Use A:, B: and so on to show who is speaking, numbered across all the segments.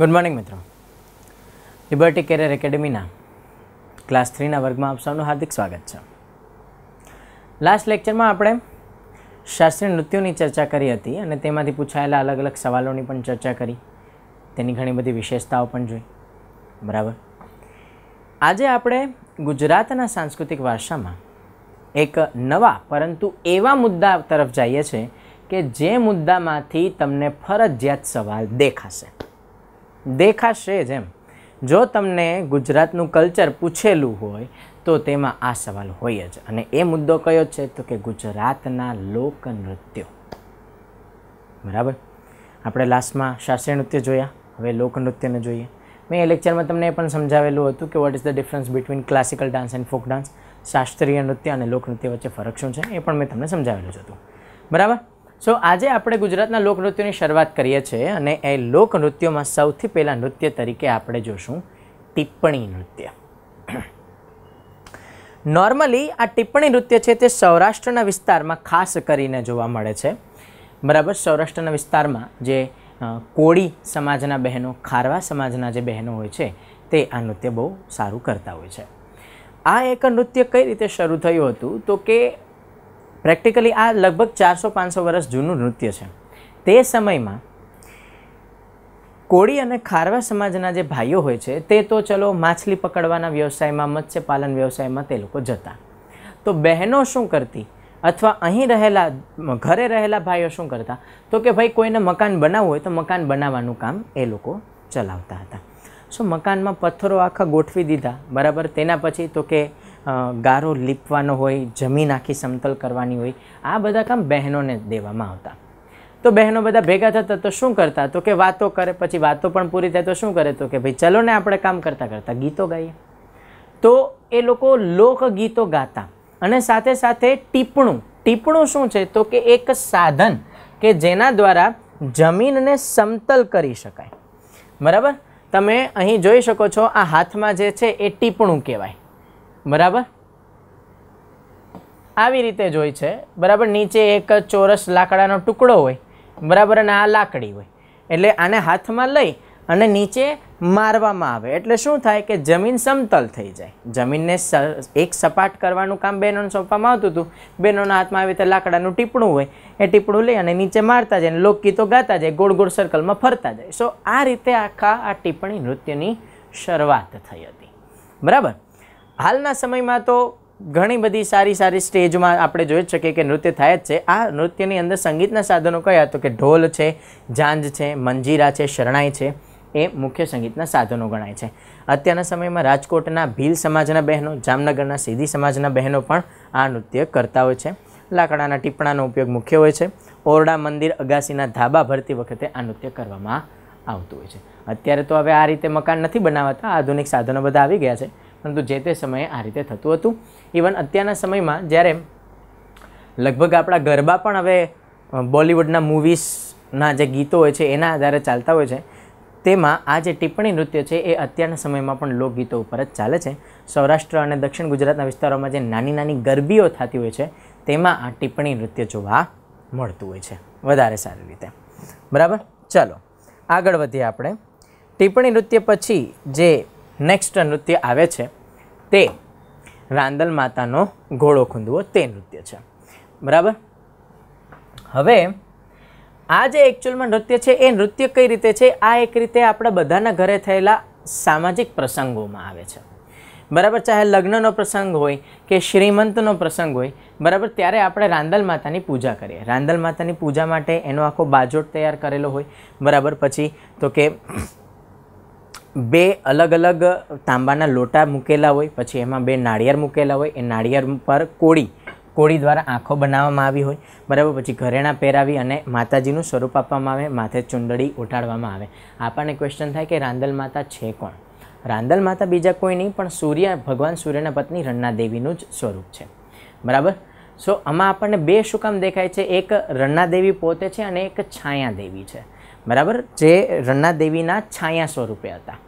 A: good morning મિત્રો liberty career એકેડેમીના class થ્રીના વર્ગમાં આપ સૌનું હાર્દિક સ્વાગત છે લાસ્ટ લેક્ચરમાં આપણે શાસ્ત્રીય નૃત્યોની ચર્ચા કરી હતી અને તેમાંથી પૂછાયેલા અલગ અલગ સવાલોની પણ ચર્ચા કરી તેની ઘણી બધી વિશેષતાઓ પણ જોઈ બરાબર આજે આપણે ગુજરાતના સાંસ્કૃતિક વારસામાં એક નવા પરંતુ એવા મુદ્દા તરફ જઈએ છીએ કે જે મુદ્દામાંથી તમને ફરજિયાત સવાલ દેખાશે દેખાશે જ એમ જો તમને ગુજરાતનું કલ્ચર પૂછેલું હોય તો તેમાં આ સવાલ હોય જ અને એ મુદ્દો કયો છે તો કે ગુજરાતના લોકનૃત્યો બરાબર આપણે લાસ્ટમાં શાસ્ત્રીય નૃત્ય જોયા હવે લોકનૃત્યને જોઈએ મેં એ લેક્ચરમાં તમને એ પણ સમજાવેલું હતું કે what is the difference between classical dance and folk dance શાસ્ત્રીય નૃત્ય અને લોકનૃત્ય વચ્ચે ફરક શું છે એ પણ મેં તમને સમજાવેલું જ હતું બરાબર સો આજે આપણે ગુજરાતના લોકનૃત્યોની શરૂઆત કરીએ છીએ અને એ લોકનૃત્યોમાં સૌથી પહેલાં નૃત્ય તરીકે આપણે જોશું ટિપ્પણી નૃત્ય નોર્મલી આ ટિપ્પણી નૃત્ય છે તે સૌરાષ્ટ્રના વિસ્તારમાં ખાસ કરીને જોવા મળે છે બરાબર સૌરાષ્ટ્રના વિસ્તારમાં જે કોળી સમાજના બહેનો ખારવા સમાજના જે બહેનો હોય છે તે આ નૃત્ય બહુ સારું કરતા હોય છે આ એક નૃત્ય કઈ રીતે શરૂ થયું હતું તો કે પ્રેક્ટિકલી આ લગભગ ચારસો પાંચસો વર્ષ જૂનું નૃત્ય છે તે સમયમાં કોળી અને ખારવા સમાજના જે ભાઈઓ હોય છે તે તો ચલો માછલી પકડવાના વ્યવસાયમાં મત્સ્યપાલન વ્યવસાયમાં તે લોકો જતા તો બહેનો શું કરતી અથવા અહીં રહેલા ઘરે રહેલા ભાઈઓ શું કરતા તો કે ભાઈ કોઈને મકાન બનાવવું હોય તો મકાન બનાવવાનું કામ એ લોકો ચલાવતા હતા સો મકાનમાં પથ્થરો આખા ગોઠવી દીધા બરાબર તેના પછી તો કે ગારો લીપવાનો હોય જમીન આખી સમતલ કરવાની હોય આ બધા કામ બહેનોને દેવામાં આવતા તો બહેનો બધા ભેગા થતા તો શું કરતા તો કે વાતો કરે પછી વાતો પણ પૂરી થાય તો શું કરે તો કે ભાઈ ચલો ને આપણે કામ કરતાં કરતાં ગીતો ગાઈએ તો એ લોકો લોકગીતો ગાતા અને સાથે સાથે ટીપણું ટીપણું શું છે તો કે એક સાધન કે જેના દ્વારા જમીનને સમતલ કરી શકાય બરાબર તમે અહીં જોઈ શકો છો આ હાથમાં જે છે એ ટીપણું કહેવાય બરાબર આવી રીતે જ હોય છે બરાબર નીચે એક ચોરસ લાકડાનો ટુકડો હોય બરાબર અને આ લાકડી હોય એટલે આને હાથમાં લઈ અને નીચે મારવામાં આવે એટલે શું થાય કે જમીન સમતલ થઈ જાય જમીનને એક સપાટ કરવાનું કામ બહેનોને સોંપવામાં આવતું હતું બહેનોના હાથમાં આવી રીતે લાકડાનું ટીપણું હોય એ ટીપણું લઈ અને નીચે મારતા જાય અને લોકગીતો ગાતા જાય ગોળ ગોળ સર્કલમાં ફરતા જાય સો આ રીતે આખા આ ટીપણી નૃત્યની શરૂઆત થઈ હતી બરાબર હાલના સમયમાં તો ઘણી બધી સારી સારી સ્ટેજમાં આપણે જોઈ શકીએ કે નૃત્ય થાય જ છે આ નૃત્યની અંદર સંગીતના સાધનો કયા તો કે ઢોલ છે ઝાંઝ છે મંજીરા છે શરણાઈ છે એ મુખ્ય સંગીતના સાધનો ગણાય છે અત્યારના સમયમાં રાજકોટના ભીલ સમાજના બહેનો જામનગરના સીધી સમાજના બહેનો પણ આ નૃત્ય કરતા હોય છે લાકડાના ટીપણાનો ઉપયોગ મુખ્ય હોય છે ઓરડા મંદિર અગાસીના ધાબા ભરતી વખતે આ નૃત્ય કરવામાં આવતું હોય છે અત્યારે તો હવે આ રીતે મકાન નથી બનાવતા આધુનિક સાધનો બધા આવી ગયા છે પરંતુ જે તે સમયે આ રીતે થતું હતું ઇવન અત્યારના સમયમાં જ્યારે લગભગ આપણા ગરબા પણ હવે બોલિવૂડના મૂવીઝના જે ગીતો હોય છે એના આધારે ચાલતા હોય છે તેમાં આ જે ટિપ્પણી નૃત્ય છે એ અત્યારના સમયમાં પણ લોકગીતો ઉપર જ ચાલે છે સૌરાષ્ટ્ર અને દક્ષિણ ગુજરાતના વિસ્તારોમાં જે નાની નાની ગરબીઓ થતી હોય છે તેમાં આ ટિપ્પણી નૃત્ય જોવા મળતું હોય છે વધારે સારી રીતે બરાબર ચાલો આગળ વધીએ આપણે ટિપ્પણી નૃત્ય પછી જે નેક્સ્ટ નૃત્ય આવે છે તે રાંદલ માતાનો ઘોડો ખૂંદવો તે નૃત્ય છે બરાબર હવે આ જે એકચ્યુઅલમાં નૃત્ય છે એ નૃત્ય કઈ રીતે છે આ એક રીતે આપણા બધાના ઘરે થયેલા સામાજિક પ્રસંગોમાં આવે છે બરાબર ચાહે લગ્નનો પ્રસંગ હોય કે શ્રીમંતનો પ્રસંગ હોય બરાબર ત્યારે આપણે રાંદલ માતાની પૂજા કરીએ રાંદલ માતાની પૂજા માટે એનો આખો બાજોટ તૈયાર કરેલો હોય બરાબર પછી તો કે બે અલગ અલગ તાંબાના લોટા મૂકેલા હોય પછી એમાં બે નાળિયેર મૂકેલા હોય એ નાળિયેર પર કોળી કોળી દ્વારા આંખો બનાવવામાં આવી હોય બરાબર પછી ઘરેણાં પહેરાવી અને માતાજીનું સ્વરૂપ આપવામાં આવે માથે ચુંદડી ઉઠાડવામાં આવે આપણને ક્વેશ્ચન થાય કે રાંદલ માતા છે કોણ રાંદલ માતા બીજા કોઈ નહીં પણ સૂર્ય ભગવાન સૂર્યના પત્ની રણનાદેવીનું જ સ્વરૂપ છે બરાબર સો આમાં આપણને બે શું કામ દેખાય છે એક રણનાદેવી પોતે છે અને એક છાયા દેવી છે બરાબર જે રણનાદેવીના છાયા સ્વરૂપે હતા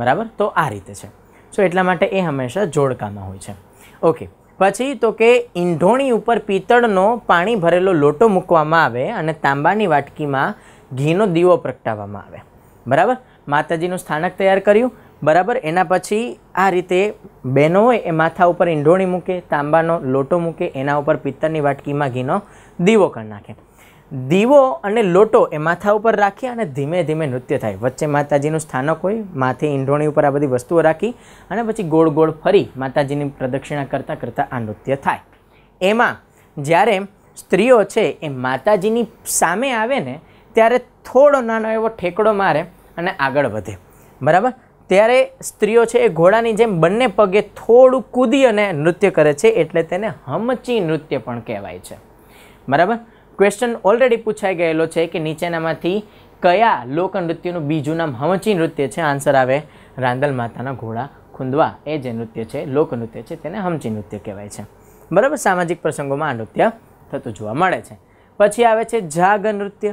A: બરાબર તો આ રીતે છે સો એટલા માટે એ હંમેશા જોડકામાં હોય છે ઓકે પછી તો કે ઈંઢોણી ઉપર પિત્તળનો પાણી ભરેલો લોટો મૂકવામાં આવે અને તાંબાની વાટકીમાં ઘીનો દીવો પ્રગટાવવામાં આવે બરાબર માતાજીનું સ્થાનક તૈયાર કર્યું બરાબર એના પછી આ રીતે બહેનો હોય એ માથા ઉપર ઈંઢોણી મૂકે તાંબાનો લોટો મૂકે એના ઉપર પિત્તળની વાટકીમાં ઘીનો દીવો કરી નાખે દીવો અને લોટો એ માથા ઉપર રાખી અને ધીમે ધીમે નૃત્ય થાય વચ્ચે માતાજીનું સ્થાનક હોય માથે ઈંઢોણી ઉપર આ બધી વસ્તુઓ રાખી અને પછી ગોળ ગોળ ફરી માતાજીની પ્રદક્ષિણા કરતાં કરતાં આ નૃત્ય થાય એમાં જ્યારે સ્ત્રીઓ છે એ માતાજીની સામે આવે ને ત્યારે થોડો નાનો એવો ઠેકડો મારે અને આગળ વધે બરાબર ત્યારે સ્ત્રીઓ છે એ ઘોડાની જેમ બંને પગે થોડું કૂદી અને નૃત્ય કરે છે એટલે તેને હમચી નૃત્ય પણ કહેવાય છે બરાબર ક્વેશ્ચન ઓલરેડી પૂછાઈ ગયેલો છે કે નીચેનામાંથી કયા લોકનૃત્યનું બીજું નામ હમચી નૃત્ય છે આન્સર આવે રાંદલ માતાના ઘોડા ખૂંદવા એ જે નૃત્ય છે લોકનૃત્ય છે તેને હમચી નૃત્ય કહેવાય છે બરાબર સામાજિક પ્રસંગોમાં આ નૃત્ય થતું જોવા મળે છે પછી આવે છે જાગ નૃત્ય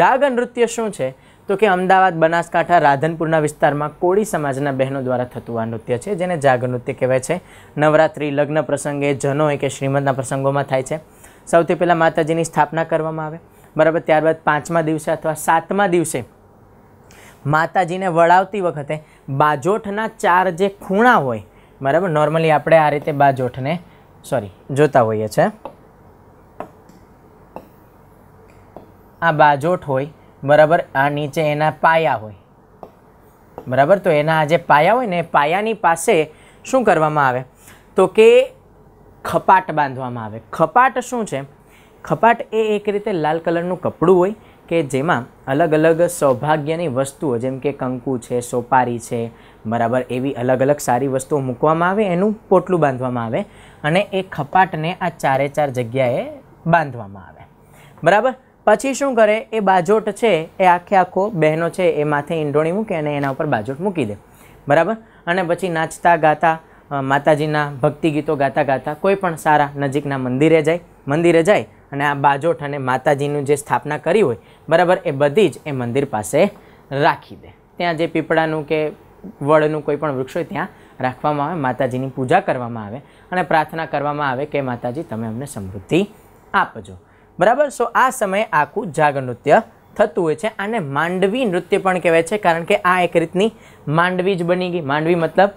A: જાગ નૃત્ય શું છે તો કે અમદાવાદ બનાસકાંઠા રાધનપુરના વિસ્તારમાં કોળી સમાજના બહેનો દ્વારા થતું આ નૃત્ય છે જેને જાગ નૃત્ય કહેવાય છે નવરાત્રિ લગ્ન પ્રસંગે જનોય કે શ્રીમદના પ્રસંગોમાં થાય છે સૌથી પહેલાં માતાજીની સ્થાપના કરવામાં આવે બરાબર ત્યારબાદ પાંચમા દિવસે અથવા સાતમા દિવસે માતાજીને વળાવતી વખતે બાજોઠના ચાર જે ખૂણા હોય બરાબર નોર્મલી આપણે આ રીતે બાજોઠને સોરી જોતા હોઈએ છે આ બાજોઠ હોય બરાબર આ નીચે એના પાયા હોય બરાબર તો એના આ જે પાયા હોય ને પાયાની પાસે શું કરવામાં આવે તો કે ખપાટ બાંધવામાં આવે ખપાટ શું છે ખપાટ એ એક રીતે લાલ કલરનું કપડું હોય કે જેમાં અલગ અલગ સૌભાગ્યની વસ્તુઓ જેમ કે કંકુ છે સોપારી છે બરાબર એવી અલગ અલગ સારી વસ્તુઓ મૂકવામાં આવે એનું પોટલું બાંધવામાં આવે અને એ ખપાટને આ ચારે ચાર જગ્યાએ બાંધવામાં આવે બરાબર પછી શું કરે એ બાજોટ છે એ આખે આખો બહેનો છે એ માથે ઈંડોણી મૂકે અને એના ઉપર બાજોટ મૂકી દે બરાબર અને પછી નાચતા ગાતા માતાજીના ભક્તિ ગીતો ગાતા ગાતા કોઈ પણ સારા નજીકના મંદિરે જાય મંદિરે જાય અને આ બાજોઠ અને માતાજીનું જે સ્થાપના કરી હોય બરાબર એ બધી જ એ મંદિર પાસે રાખી દે ત્યાં જે પીપળાનું કે વડનું કોઈ પણ વૃક્ષ હોય ત્યાં રાખવામાં આવે માતાજીની પૂજા કરવામાં આવે અને પ્રાર્થના કરવામાં આવે કે માતાજી તમે અમને સમૃદ્ધિ આપજો બરાબર સો આ સમયે આખું જાગ નૃત્ય થતું હોય છે આને માંડવી નૃત્ય પણ કહેવાય છે કારણ કે આ એક રીતની માંડવી જ બની ગઈ માંડવી મતલબ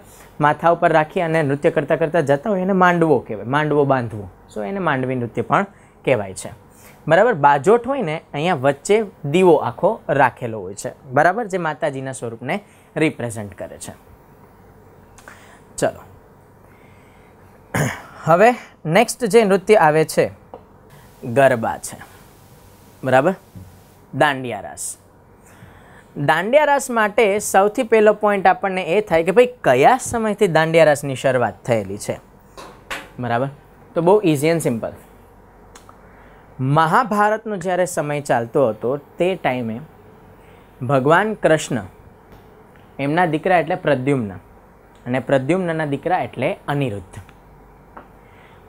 A: માથા ઉપર રાખી અને નૃત્ય કરતાં કરતાં જતા હોય એને માંડવો કહેવાય માંડવો બાંધવો સો એને માંડવી નૃત્ય પણ કહેવાય છે બરાબર બાજોટ હોય ને અહીંયા વચ્ચે દીવો આખો રાખેલો હોય છે બરાબર જે માતાજીના સ્વરૂપને રિપ્રેઝન્ટ કરે છે ચલો હવે નેક્સ્ટ જે નૃત્ય આવે છે ગરબા છે બરાબર દાંડિયા રાસ દાંડિયા રાસ માટે સૌથી પહેલો પોઈન્ટ આપણને એ થાય કે ભાઈ કયા સમયથી દાંડિયા રાસની શરૂઆત થયેલી છે બરાબર તો બહુ ઇઝી એન્ડ સિમ્પલ મહાભારતનો જ્યારે સમય ચાલતો હતો તે ટાઈમે ભગવાન કૃષ્ણ એમના દીકરા એટલે પ્રદ્યુમ્ન અને પ્રદ્યુમ્નના દીકરા એટલે અનિરુદ્ધ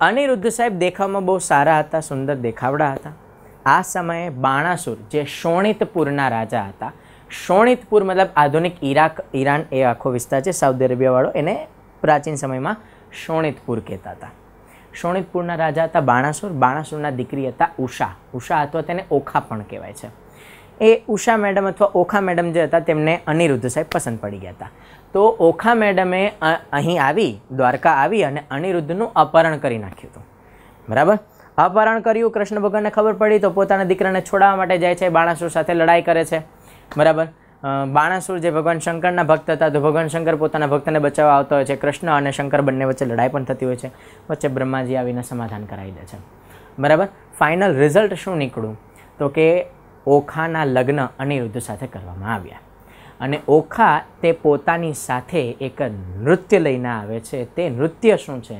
A: અનિરુદ્ધ સાહેબ દેખાવમાં બહુ સારા હતા સુંદર દેખાવડા હતા આ સમયે બાણાસુર જે શોણિતપુરના રાજા હતા શોણિતપુર મતલબ આધુનિક ઈરાક ઈરાન એ આખો વિસ્તાર છે સાઉદી અરેબિયાવાળો એને પ્રાચીન સમયમાં શોણિતપુર કહેતા હતા શોણિતપુરના રાજા હતા બાણાસુર બાણાસુરના દીકરી હતા ઉષા ઉષા અથવા તેને ઓખા પણ કહેવાય છે એ ઉષા મેડમ અથવા ઓખા મેડમ જે હતા તેમને અનિરુદ્ધ સાહેબ પસંદ પડી ગયા હતા તો ઓખા મેડમે અહીં આવી દ્વારકા આવી અને અનિરુદ્ધનું અપહરણ કરી નાખ્યું હતું બરાબર અપહરણ કર્યું કૃષ્ણ ભગવાનને ખબર પડી તો પોતાના દીકરાને છોડાવવા માટે જાય છે બાણાસુર સાથે લડાઈ કરે છે બરાબર બાણાસુર જે ભગવાન શંકરના ભક્ત હતા તો ભગવાન શંકર પોતાના ભક્તને બચાવવા આવતો હોય છે કૃષ્ણ અને શંકર બંને વચ્ચે લડાઈ પણ થતી હોય છે વચ્ચે બ્રહ્માજી આવીને સમાધાન કરાવી દે છે બરાબર ફાઇનલ રિઝલ્ટ શું નીકળ્યું તો કે ઓખાના લગ્ન અનિરુદ્ધ સાથે કરવામાં આવ્યા અને ઓખા તે પોતાની સાથે એક નૃત્ય લઈને આવે છે તે નૃત્ય શું છે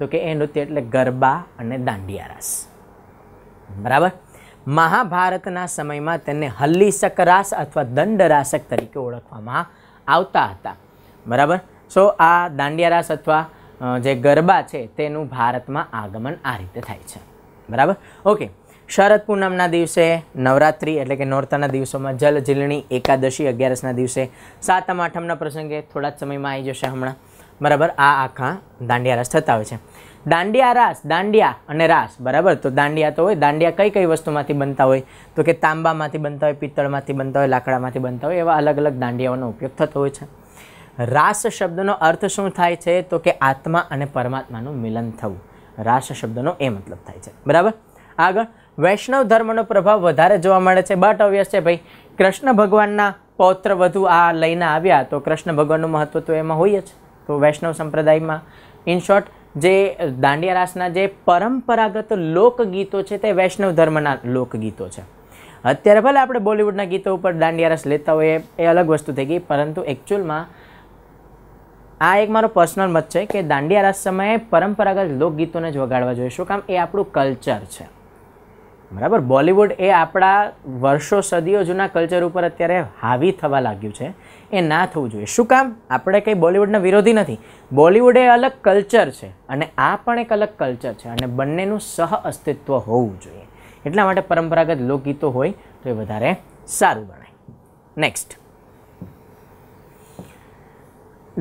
A: તો કે એ નૃત્ય એટલે ગરબા અને દાંડિયા રાસ બરાબર મહાભારતના સમયમાં તેને હલ્લીસક રાસ અથવા દંડ દંડરાસક તરીકે ઓળખવામાં આવતા હતા બરાબર સો આ દાંડિયા રાસ અથવા જે ગરબા છે તેનું ભારતમાં આગમન આ રીતે થાય છે બરાબર ઓકે શરદ પૂનમના દિવસે નવરાત્રિ એટલે કે નોરતાના દિવસોમાં જલ જીલણી એકાદશી અગિયારસના દિવસે સાતમ આઠમના પ્રસંગે થોડા જ સમયમાં આવી જશે હમણાં બરાબર આ આખા દાંડિયા દાંડિયારસ થતા હોય છે દાંડિયા રાસ દાંડિયા અને રાસ બરાબર તો દાંડિયા તો હોય દાંડિયા કઈ કઈ વસ્તુમાંથી બનતા હોય તો કે તાંબામાંથી બનતા હોય પિત્તળમાંથી બનતા હોય લાકડામાંથી બનતા હોય એવા અલગ અલગ દાંડિયાઓનો ઉપયોગ થતો હોય છે રાસ શબ્દનો અર્થ શું થાય છે તો કે આત્મા અને પરમાત્માનું મિલન થવું રાસ શબ્દનો એ મતલબ થાય છે બરાબર આગળ વૈષ્ણવ ધર્મનો પ્રભાવ વધારે જોવા મળે છે બટ ઓબ્વિયસ છે ભાઈ કૃષ્ણ ભગવાનના પૌત્ર વધુ આ લઈને આવ્યા તો કૃષ્ણ ભગવાનનું મહત્ત્વ તો એમાં હોય જ તો વૈષ્ણવ સંપ્રદાયમાં ઇન શોર્ટ જે દાંડિયા રાસના જે પરંપરાગત લોકગીતો છે તે વૈષ્ણવ ધર્મના લોકગીતો છે અત્યારે ભલે આપણે બોલિવૂડના ગીતો ઉપર દાંડિયા રાસ લેતા હોઈએ એ અલગ વસ્તુ થઈ ગઈ પરંતુ એકચ્યુઅલમાં આ એક મારો પર્સનલ મત છે કે દાંડિયા રાસ સમયે પરંપરાગત લોકગીતોને જ વગાડવા જોઈએ શું કામ એ આપણું કલ્ચર છે બરાબર બોલિવૂડ એ આપણા વર્ષો સદીઓ જૂના કલ્ચર ઉપર અત્યારે હાવી થવા લાગ્યું છે એ ના થવું જોઈએ શું કામ આપણે કંઈ બોલિવૂડના વિરોધી નથી બોલિવૂડ એ અલગ કલ્ચર છે અને આ પણ એક અલગ કલ્ચર છે અને બંનેનું સહ અસ્તિત્વ હોવું જોઈએ એટલા માટે પરંપરાગત લોકગીતો હોય તો એ વધારે સારું ગણાય નેક્સ્ટ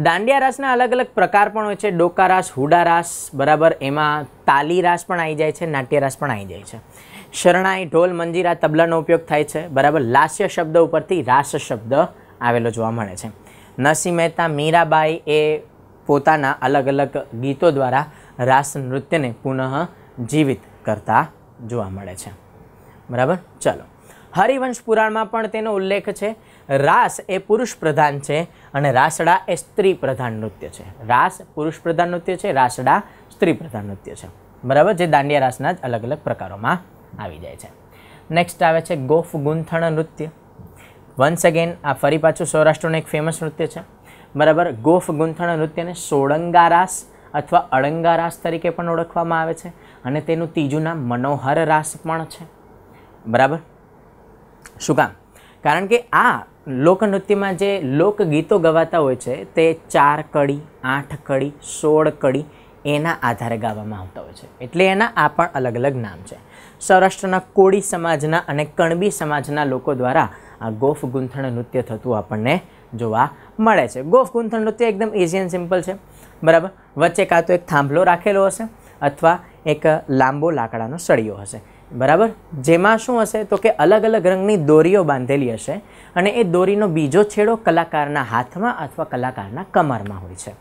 A: દાંડિયા રાસના અલગ અલગ પ્રકાર પણ હોય છે ડોકા રાસ હુડા રાસ બરાબર એમાં તાલી રાસ પણ આવી જાય છે નાટ્ય રાસ પણ આવી જાય છે શરણાઈ ઢોલ મંજીરા તબલાનો ઉપયોગ થાય છે બરાબર લાસ્ય શબ્દ ઉપરથી રાસ શબ્દ આવેલો જોવા મળે છે નરસિંહ મહેતા મીરાબાઈ એ પોતાના અલગ અલગ ગીતો દ્વારા રાસ નૃત્યને પુનઃ જીવિત કરતા જોવા મળે છે બરાબર ચલો હરિવંશ પુરાણમાં પણ તેનો ઉલ્લેખ છે રાસ એ પુરુષ પ્રધાન છે અને રાસડા એ સ્ત્રી પ્રધાન નૃત્ય છે રાસ પુરુષ પ્રધાન નૃત્ય છે રાસડા સ્ત્રી પ્રધાન નૃત્ય છે બરાબર જે દાંડિયા રાસના જ અલગ અલગ પ્રકારોમાં આવી જાય છે નેક્સ્ટ આવે છે ગોફ ગુંથણ નૃત્ય વન્સ અગેન આ ફરી પાછું સૌરાષ્ટ્રનું એક ફેમસ નૃત્ય છે બરાબર ગોફ ગુંથણ નૃત્યને સોળંગારાસ અથવા અળંગારાસ તરીકે પણ ઓળખવામાં આવે છે અને તેનું ત્રીજું નામ મનોહર રાસ પણ છે બરાબર શું કામ કારણ કે આ લોકનૃત્યમાં જે લોકગીતો ગવાતા હોય છે તે ચાર કડી આઠ કડી સોળ કડી એના આધારે ગાવામાં આવતા હોય છે એટલે એના આ પણ અલગ અલગ નામ છે સૌરાષ્ટ્રના કોળી સમાજના અને કણબી સમાજના લોકો દ્વારા આ ગોફ ગૂંથણ નૃત્ય થતું આપણને જોવા મળે છે ગોફ ગૂંથણ નૃત્ય એકદમ ઇઝી એન્ડ સિમ્પલ છે બરાબર વચ્ચે કાં તો એક થાંભલો રાખેલો હશે અથવા એક લાંબો લાકડાનો સળિયો હશે બરાબર જેમાં શું હશે તો કે અલગ અલગ રંગની દોરીઓ બાંધેલી હશે અને એ દોરીનો બીજો છેડો કલાકારના હાથમાં અથવા કલાકારના કમરમાં હોય છે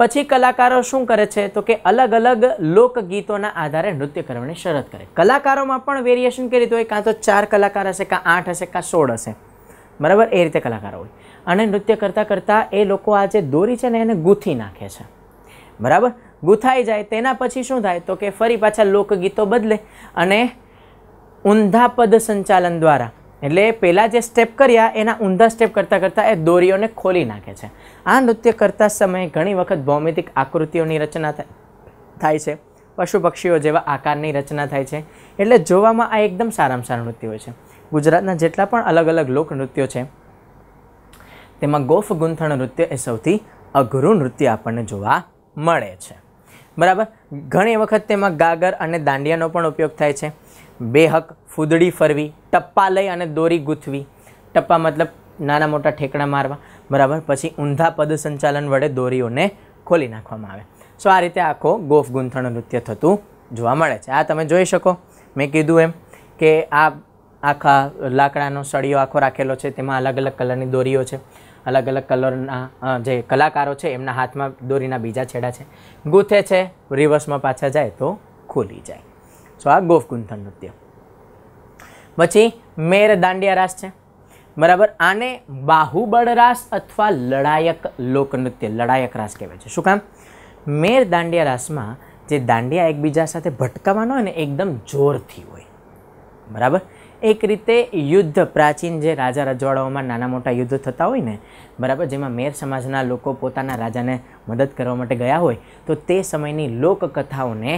A: પછી કલાકારો શું કરે છે તો કે અલગ અલગ લોકગીતોના આધારે નૃત્ય કરવાની શરત કરે કલાકારોમાં પણ વેરિએશન કરી તો હોય કાં તો ચાર કલાકાર હશે કાં આઠ હશે કાં સોળ હશે બરાબર એ રીતે કલાકારો હોય અને નૃત્ય કરતાં કરતાં એ લોકો આ જે દોરી છે ને એને ગૂંથી નાખે છે બરાબર ગૂંથાઈ જાય તેના પછી શું થાય તો કે ફરી પાછા લોકગીતો બદલે અને ઊંધા પદ સંચાલન દ્વારા એટલે પહેલાં જે સ્ટેપ કર્યા એના ઊંધા સ્ટેપ કરતાં કરતાં એ દોરીઓને ખોલી નાખે છે આ નૃત્ય કરતા સમયે ઘણી વખત ભૌમિતિક આકૃતિઓની રચના થાય છે પશુ પક્ષીઓ જેવા આકારની રચના થાય છે એટલે જોવામાં આ એકદમ સારામાં સારું નૃત્ય હોય છે ગુજરાતના જેટલા પણ અલગ અલગ લોક નૃત્યો છે તેમાં ગોફ ગૂંથણ નૃત્ય એ સૌથી અઘરું નૃત્ય આપણને જોવા મળે છે બરાબર ઘણી વખત તેમાં ગાગર અને દાંડિયાનો પણ ઉપયોગ થાય છે બેહક ફૂદડી ફરવી ટપ્પા લઈ અને દોરી ગૂંથવી ટપ્પા મતલબ નાના મોટા ઠેકડા મારવા બરાબર પછી ઊંધા પદ સંચાલન વડે દોરીઓને ખોલી નાખવામાં આવે સો આ રીતે આખો ગોફ ગૂંથણ નૃત્ય થતું જોવા મળે છે આ તમે જોઈ શકો મેં કીધું એમ કે આ આખા લાકડાનો સળિયો આખો રાખેલો છે તેમાં અલગ અલગ કલરની દોરીઓ છે અલગ અલગ કલરના જે કલાકારો છે એમના હાથમાં દોરીના બીજા છેડા છે ગૂંથે છે રિવર્સમાં પાછા જાય તો ખુલી જાય સો આ ગોફગુંથન નૃત્ય પછી મેર દાંડિયા રાસ છે બરાબર આને બાહુબળ રાસ અથવા લડાયક લોકનૃત્ય લડાયક રાસ કહેવાય છે શું કામ મેર દાંડિયા રાસમાં જે દાંડિયા એકબીજા સાથે ભટકાવાનો હોય ને એકદમ જોરથી હોય બરાબર એક રીતે યુદ્ધ પ્રાચીન જે રાજા રજવાડાઓમાં નાના મોટા યુદ્ધ થતા હોય ને બરાબર જેમાં મેર સમાજના લોકો પોતાના રાજાને મદદ કરવા માટે ગયા હોય તો તે સમયની લોકકથાઓને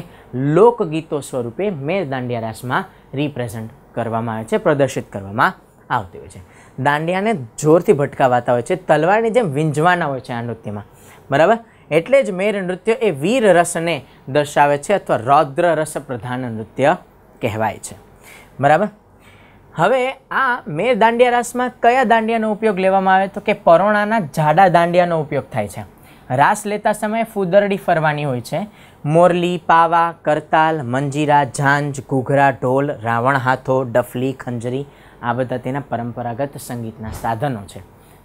A: લોકગીતો સ્વરૂપે મેર દાંડિયા રાસમાં રિપ્રેઝન્ટ કરવામાં આવે છે પ્રદર્શિત કરવામાં આવતી હોય છે દાંડિયાને જોરથી ભટકાવાતા હોય છે તલવારની જેમ વિંજવાના હોય છે આ નૃત્યમાં બરાબર એટલે જ મેર નૃત્ય એ વીર રસને દર્શાવે છે અથવા રૌદ્ર રસ પ્રધાન નૃત્ય કહેવાય છે બરાબર હવે આ મેર દાંડિયા રાસમાં કયા દાંડિયાનો ઉપયોગ લેવામાં આવે તો કે પરોણાના જાડા દાંડિયાનો ઉપયોગ થાય છે રાસ લેતા સમયે ફૂદરડી ફરવાની હોય છે મોરલી પાવા કરતાલ મંજીરા ઝાંઝ ઘૂઘરા ઢોલ રાવણ હાથો ડફલી ખંજરી આ બધા તેના પરંપરાગત સંગીતના સાધનો છે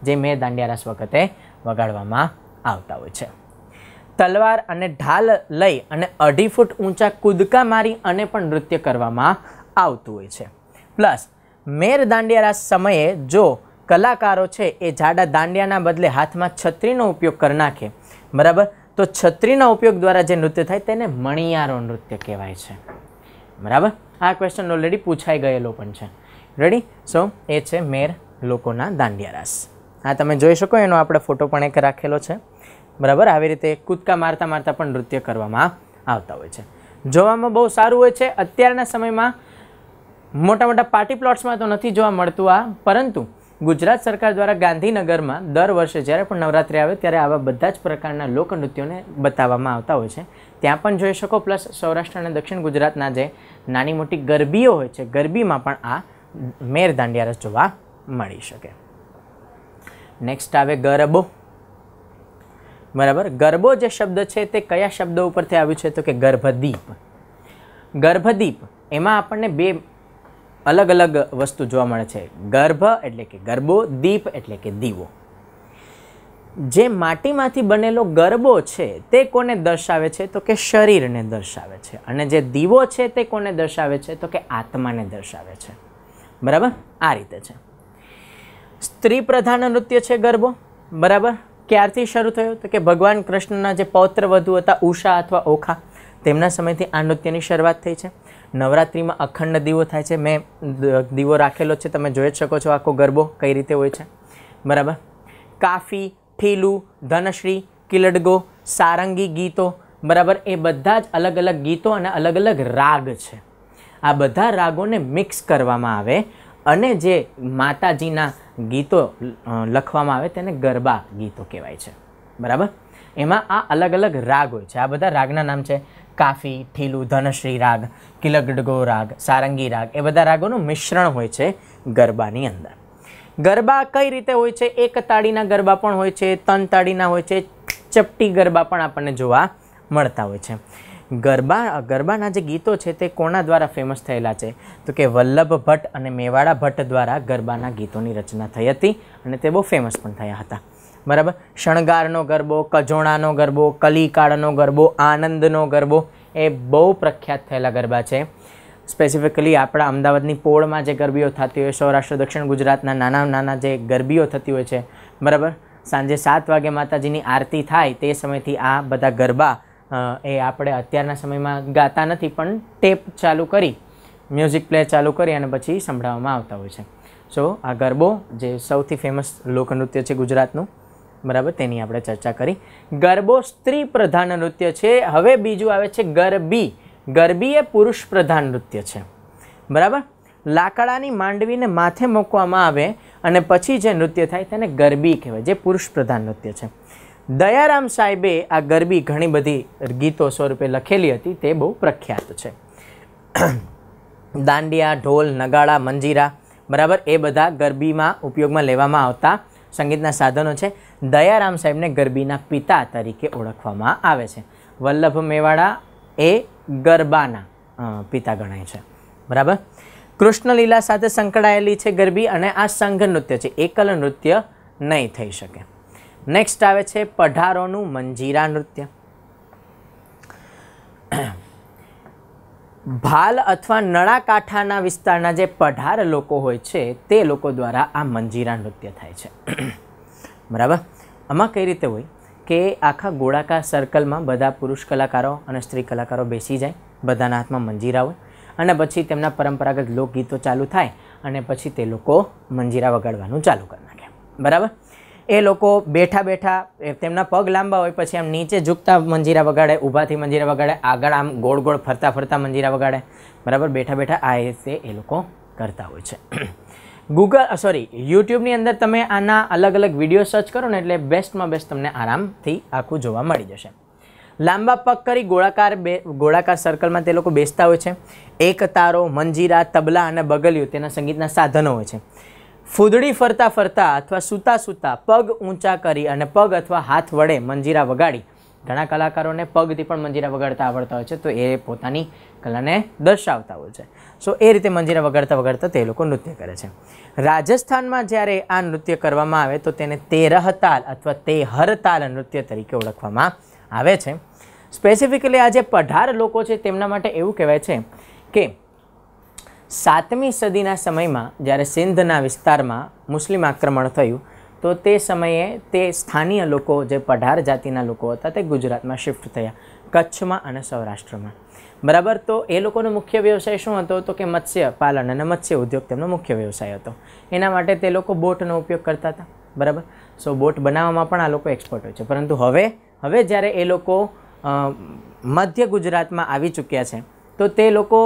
A: જે મેર દાંડિયા રાસ વખતે વગાડવામાં આવતા હોય છે તલવાર અને ઢાલ લઈ અને અઢી ફૂટ ઊંચા કૂદકા મારી અને પણ નૃત્ય કરવામાં આવતું હોય છે પ્લસ મેર દાંડિયાના સમયે જો કલાકારો છે એ જાડા દાંડિયાના બદલે હાથમાં છત્રીનો ઉપયોગ કરી નાખે બરાબર તો છત્રીના ઉપયોગ દ્વારા જે નૃત્ય થાય તેને મણિયારો નૃત્ય કહેવાય છે બરાબર આ ક્વેશ્ચન ઓલરેડી પૂછાઈ ગયેલો પણ છે રેડી સો એ છે મેર લોકોના દાંડિયારાસ આ તમે જોઈ શકો એનો આપણે ફોટો પણ એક રાખેલો છે બરાબર આવી રીતે કૂદકા મારતા મારતા પણ નૃત્ય કરવામાં આવતા હોય છે જોવામાં બહુ સારું હોય છે અત્યારના સમયમાં મોટા મોટા પાર્ટી પ્લોટ્સમાં તો નથી જોવા મળતું આ પરંતુ ગુજરાત સરકાર દ્વારા ગાંધીનગરમાં દર વર્ષે જ્યારે પણ નવરાત્રિ આવે ત્યારે આવા બધા જ પ્રકારના લોકનૃત્યોને બતાવવામાં આવતા હોય છે ત્યાં પણ જોઈ શકો પ્લસ સૌરાષ્ટ્ર અને દક્ષિણ ગુજરાતના જે નાની મોટી ગરબીઓ હોય છે ગરબીમાં પણ આ મેર દાંડિયારસ જોવા મળી શકે નેક્સ્ટ આવે ગરબો બરાબર ગરબો જે શબ્દ છે તે કયા શબ્દો ઉપરથી આવ્યું છે તો કે ગર્ભદીપ ગર્ભદીપ એમાં આપણને બે અલગ અલગ વસ્તુ જોવા મળે છે ગર્ભ એટલે કે ગરબો દીપ એટલે કે દીવો જે માટીમાંથી બનેલો ગરબો છે તે કોને દર્શાવે છે તો કે શરીરને દર્શાવે છે અને જે દીવો છે તે કોને દર્શાવે છે તો કે આત્માને દર્શાવે છે બરાબર આ રીતે છે સ્ત્રી પ્રધાન નૃત્ય છે ગરબો બરાબર ક્યારથી શરૂ થયું તો કે ભગવાન કૃષ્ણના જે પૌત્ર વધુ હતા ઉષા અથવા ઓખા તેમના સમયથી આ નૃત્યની શરૂઆત થઈ છે નવરાત્રિમાં અખંડ દીવો થાય છે મેં દીવો રાખેલો છે તમે જોઈ જ શકો છો આખો ગરબો કઈ રીતે હોય છે બરાબર કાફી ઠીલું ધનશ્રી કિલડગો સારંગી ગીતો બરાબર એ બધા જ અલગ અલગ ગીતો અને અલગ અલગ રાગ છે આ બધા રાગોને મિક્સ કરવામાં આવે અને જે માતાજીના ગીતો લખવામાં આવે તેને ગરબા ગીતો કહેવાય છે બરાબર એમાં આ અલગ અલગ રાગ હોય છે આ બધા રાગના નામ છે કાફી ઠીલું ધનશ્રી રાગ કિલગડગો રાગ સારંગી રાગ એ બધા રાગોનું મિશ્રણ હોય છે ગરબાની અંદર ગરબા કઈ રીતે હોય છે એક તાળીના ગરબા પણ હોય છે ત્રણ તાળીના હોય છે ચપટી ગરબા પણ આપણને જોવા મળતા હોય છે ગરબા ગરબાના જે ગીતો છે તે કોના દ્વારા ફેમસ થયેલા છે તો કે વલ્લભ ભટ્ટ અને મેવાડા ભટ્ટ દ્વારા ગરબાના ગીતોની રચના થઈ હતી અને તે બહુ ફેમસ પણ થયા હતા બરાબર શણગારનો ગરબો કજોણાનો ગરબો કલીકાળનો ગરબો આનંદનો ગરબો એ બહુ પ્રખ્યાત થયેલા ગરબા છે સ્પેસિફિકલી આપણા અમદાવાદની પોળમાં જે ગરબીઓ થતી હોય સૌરાષ્ટ્ર દક્ષિણ ગુજરાતના નાના નાના જે ગરબીઓ થતી હોય છે બરાબર સાંજે સાત વાગે માતાજીની આરતી થાય તે સમયથી આ બધા ગરબા એ આપણે અત્યારના સમયમાં ગાતા નથી પણ ટેપ ચાલુ કરી મ્યુઝિક પ્લે ચાલુ કરી અને પછી સંભળાવવામાં આવતા હોય છે સો આ ગરબો જે સૌથી ફેમસ લોકનૃત્ય છે ગુજરાતનું બરાબર તેની આપણે ચર્ચા કરી ગરબો સ્ત્રી પ્રધાન નૃત્ય છે હવે બીજું આવે છે ગરબી ગરબી એ પુરુષ પ્રધાન નૃત્ય છે બરાબર લાકડાની માંડવીને માથે મૂકવામાં આવે અને પછી જે નૃત્ય થાય તેને ગરબી કહેવાય જે પુરુષ પ્રધાન નૃત્ય છે દયારામ સાહેબે આ ગરબી ઘણી બધી ગીતો સ્વરૂપે લખેલી હતી તે બહુ પ્રખ્યાત છે દાંડિયા ઢોલ નગાડા મંજીરા બરાબર એ બધા ગરબીમાં ઉપયોગમાં લેવામાં આવતા સંગીતના સાધનો છે દયારામ સાહેબને ગરબીના પિતા તરીકે ઓળખવામાં આવે છે વલ્લભ મેવાડા એ ગરબાના પિતા ગણાય છે બરાબર કૃષ્ણલીલા સાથે સંકળાયેલી છે ગરબી અને આ સંઘ નૃત્ય છે એકલ નૃત્ય નહીં થઈ શકે નેક્સ્ટ આવે છે પઢારોનું મંજીરા નૃત્ય ભાલ અથવા નળાકાંઠાના વિસ્તારના જે પઢાર લોકો હોય છે તે લોકો દ્વારા આ મંજીરા નૃત્ય થાય છે બરાબર આમાં કઈ રીતે હોય કે આખા ગોળાકાર સર્કલમાં બધા પુરુષ કલાકારો અને સ્ત્રી કલાકારો બેસી જાય બધાના હાથમાં મંજીરા હોય અને પછી તેમના પરંપરાગત લોકગીતો ચાલુ થાય અને પછી તે લોકો મંજીરા વગાડવાનું ચાલુ કરી નાખે બરાબર એ લોકો બેઠા બેઠા તેમના પગ લાંબા હોય પછી આમ નીચે ઝૂકતા મંજીરા વગાડે ઊભાથી મંજીરા વગાડે આગળ આમ ગોળ ગોળ ફરતા ફરતા મંજીરા વગાડે બરાબર બેઠા બેઠા આ રીતે એ લોકો કરતા હોય છે ગૂગલ સોરી યુટ્યુબની અંદર તમે આના અલગ અલગ વિડીયો સર્ચ કરો ને એટલે બેસ્ટમાં બેસ્ટ તમને આરામથી આખું જોવા મળી જશે લાંબા પગ કરી ગોળાકાર બે ગોળાકાર સર્કલમાં તે લોકો બેસતા હોય છે એક તારો મંજીરા તબલા અને બગલિયું તેના સંગીતના સાધનો હોય છે ફૂદડી ફરતા ફરતા અથવા સૂતા સૂતા પગ ઊંચા કરી અને પગ અથવા હાથ વડે મંજીરા વગાડી ઘણા કલાકારોને પગથી પણ મંજીરા વગાડતા આવડતા હોય છે તો એ પોતાની કલાને દર્શાવતા હોય છે સો એ રીતે મંજીરા વગાડતા વગાડતા તે લોકો નૃત્ય કરે છે રાજસ્થાનમાં જ્યારે આ નૃત્ય કરવામાં આવે તો તેને તેરહતાલ અથવા તેહર તાલ નૃત્ય તરીકે ઓળખવામાં આવે છે સ્પેસિફિકલી આ જે પઢાર લોકો છે તેમના માટે એવું કહેવાય છે કે સાતમી સદીના સમયમાં જ્યારે સિંધના વિસ્તારમાં મુસ્લિમ આક્રમણ થયું તો તે સમયે તે સ્થાનીય લોકો જે પઢાર જાતિના લોકો હતા તે ગુજરાતમાં શિફ્ટ થયા કચ્છમાં અને સૌરાષ્ટ્રમાં બરાબર તો એ લોકોનો મુખ્ય વ્યવસાય શું હતો તો કે મત્સ્ય પાલન અને મત્સ્ય ઉદ્યોગ તેમનો મુખ્ય વ્યવસાય હતો એના માટે તે લોકો બોટનો ઉપયોગ કરતા હતા બરાબર સો બોટ બનાવવામાં પણ આ લોકો એક્સપર્ટ હોય છે પરંતુ હવે હવે જ્યારે એ લોકો મધ્ય ગુજરાતમાં આવી ચૂક્યા છે તો તે લોકો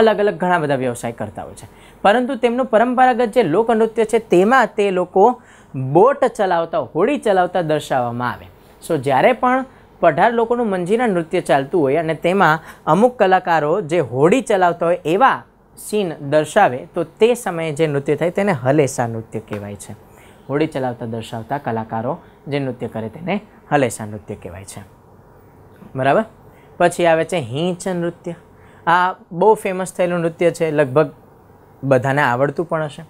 A: અલગ અલગ ઘણા બધા વ્યવસાય કરતા હોય છે પરંતુ તેમનું પરંપરાગત જે લોકનૃત્ય છે તેમાં તે લોકો બોટ ચલાવતા હોડી ચલાવતા દર્શાવવામાં આવે સો જ્યારે પણ પઢાર લોકોનું મંજીરા નૃત્ય ચાલતું હોય અને તેમાં અમુક કલાકારો જે હોડી ચલાવતા હોય એવા સીન દર્શાવે તો તે સમયે જે નૃત્ય થાય તેને હલેસા નૃત્ય કહેવાય છે હોડી ચલાવતા દર્શાવતા કલાકારો જે નૃત્ય કરે તેને હલેસા નૃત્ય કહેવાય છે બરાબર પછી આવે છે હિંચ નૃત્ય આ બહુ ફેમસ થયેલું નૃત્ય છે લગભગ બધાને આવડતું પણ હશે